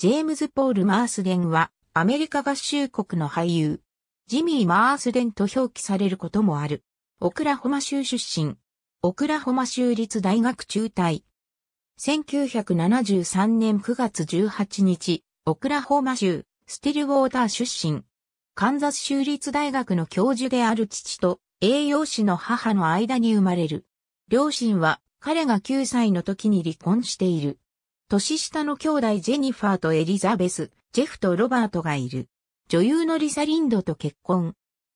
ジェームズ・ポール・マースデンは、アメリカ合衆国の俳優。ジミー・マースデンと表記されることもある。オクラホマ州出身。オクラホマ州立大学中退。1973年9月18日、オクラホマ州、スティルウォーター出身。カンザス州立大学の教授である父と栄養士の母の間に生まれる。両親は彼が9歳の時に離婚している。年下の兄弟ジェニファーとエリザベス、ジェフとロバートがいる。女優のリサ・リンドと結婚。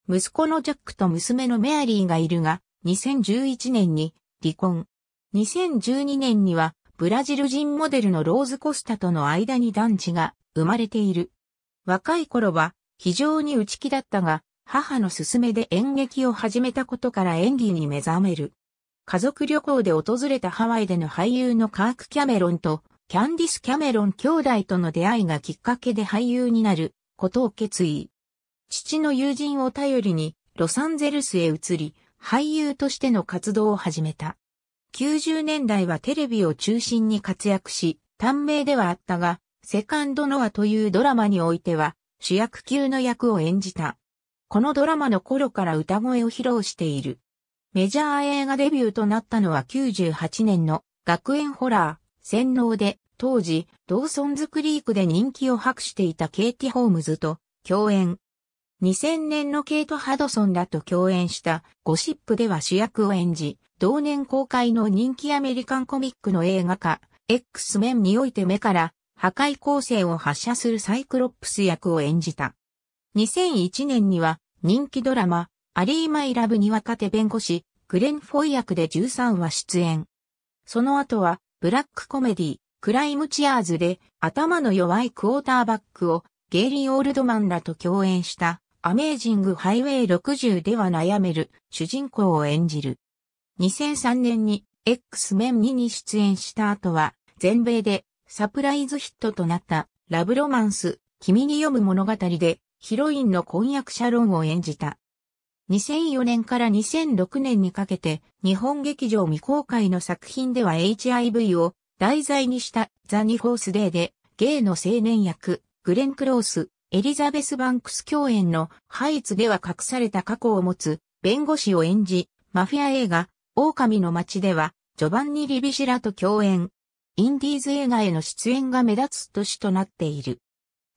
息子のジャックと娘のメアリーがいるが、2011年に離婚。2012年には、ブラジル人モデルのローズ・コスタとの間に男児が生まれている。若い頃は非常に内気だったが、母の勧めで演劇を始めたことから演技に目覚める。家族旅行で訪れたハワイでの俳優のカーク・キャメロンとキャンディス・キャメロン兄弟との出会いがきっかけで俳優になることを決意。父の友人を頼りにロサンゼルスへ移り、俳優としての活動を始めた。90年代はテレビを中心に活躍し、短命ではあったが、セカンドノアというドラマにおいては主役級の役を演じた。このドラマの頃から歌声を披露している。メジャー映画デビューとなったのは98年の学園ホラー、洗脳で、当時、ドーソンズクリークで人気を博していたケイティ・ホームズと共演。2000年のケイト・ハドソンらと共演したゴシップでは主役を演じ、同年公開の人気アメリカンコミックの映画化、X メンにおいて目から破壊構成を発射するサイクロップス役を演じた。2001年には人気ドラマ、アリー・マイ・ラブに若手弁護士、グレン・フォイ役で13話出演。その後はブラックコメディ、クライムチアーズで頭の弱いクォーターバックをゲイリー・オールドマンらと共演したアメージング・ハイウェイ60では悩める主人公を演じる。2003年に X メン2に出演した後は全米でサプライズヒットとなったラブロマンス、君に読む物語でヒロインの婚約者論を演じた。2004年から2006年にかけて、日本劇場未公開の作品では HIV を題材にしたザ・ニフォースデーで、ゲイの青年役、グレン・クロース、エリザベス・バンクス共演のハイツでは隠された過去を持つ弁護士を演じ、マフィア映画、狼の街では、ジョバンニ・リビシラと共演。インディーズ映画への出演が目立つ年となっている。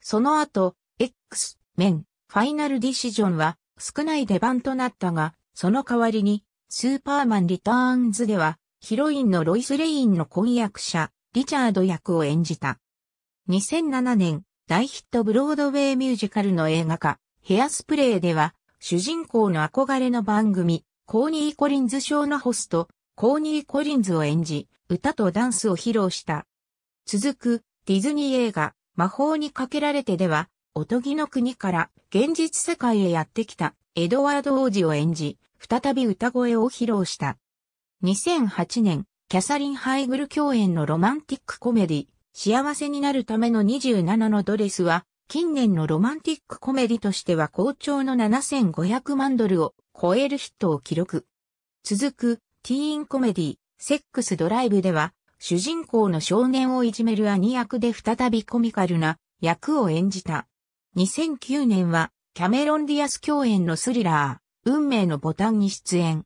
その後、X、メン、ファイナルディシジョンは、少ない出番となったが、その代わりに、スーパーマンリターンズでは、ヒロインのロイス・レインの婚約者、リチャード役を演じた。2007年、大ヒットブロードウェイミュージカルの映画化、ヘアスプレーでは、主人公の憧れの番組、コーニー・コリンズ賞のホスト、コーニー・コリンズを演じ、歌とダンスを披露した。続く、ディズニー映画、魔法にかけられてでは、おとぎの国から現実世界へやってきたエドワード王子を演じ、再び歌声を披露した。2008年、キャサリン・ハイグル共演のロマンティックコメディ、幸せになるための27のドレスは、近年のロマンティックコメディとしては好調の7500万ドルを超えるヒットを記録。続く、ティーンコメディ、セックスドライブでは、主人公の少年をいじめる兄役で再びコミカルな役を演じた。2009年は、キャメロン・ディアス共演のスリラー、運命のボタンに出演。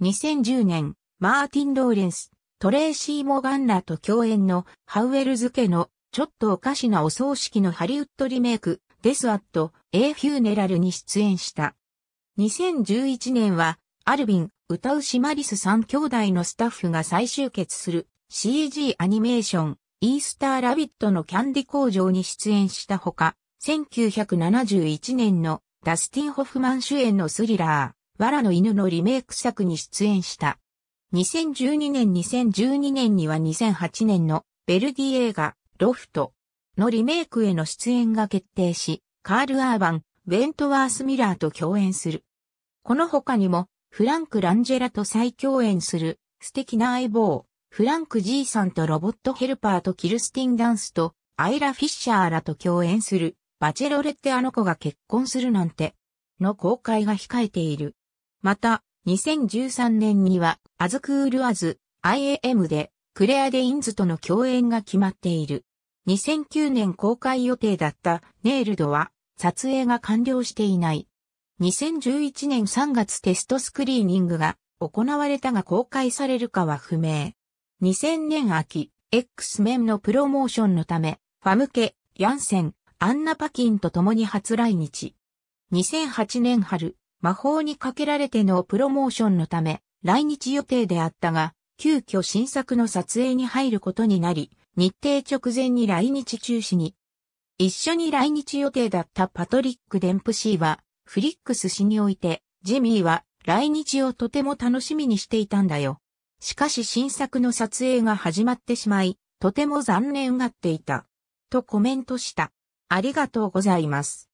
2010年、マーティン・ローレンス、トレーシー・モガンラと共演のハウエル付けのちょっとおかしなお葬式のハリウッドリメイク、デス・アット・エー・フューネラルに出演した。2011年は、アルビン、歌うシマリス3兄弟のスタッフが再集結する CG アニメーション、イースター・ラビットのキャンディ工場に出演したほか、1971年のダスティン・ホフマン主演のスリラー、藁の犬のリメイク作に出演した。2012年2012年には2008年のベルディ映画、ロフトのリメイクへの出演が決定し、カール・アーバン、ウェントワース・ミラーと共演する。この他にも、フランク・ランジェラと再共演する、素敵な相棒、フランク・ジーさんとロボットヘルパーとキルスティン・ダンスと、アイラ・フィッシャーらと共演する、バチェロレってあの子が結婚するなんて、の公開が控えている。また、2013年には、アズクールアズ、IAM で、クレア・デインズとの共演が決まっている。2009年公開予定だったネイルドは撮影が完了していない。2011年3月テストスクリーニングが行われたが公開されるかは不明。2000年秋、X メンのプロモーションのため、ファムケ、ヤンセン、アンナ・パキンと共に初来日。2008年春、魔法にかけられてのプロモーションのため、来日予定であったが、急遽新作の撮影に入ることになり、日程直前に来日中止に。一緒に来日予定だったパトリック・デンプシーは、フリックス氏において、ジミーは来日をとても楽しみにしていたんだよ。しかし新作の撮影が始まってしまい、とても残念がっていた。とコメントした。ありがとうございます。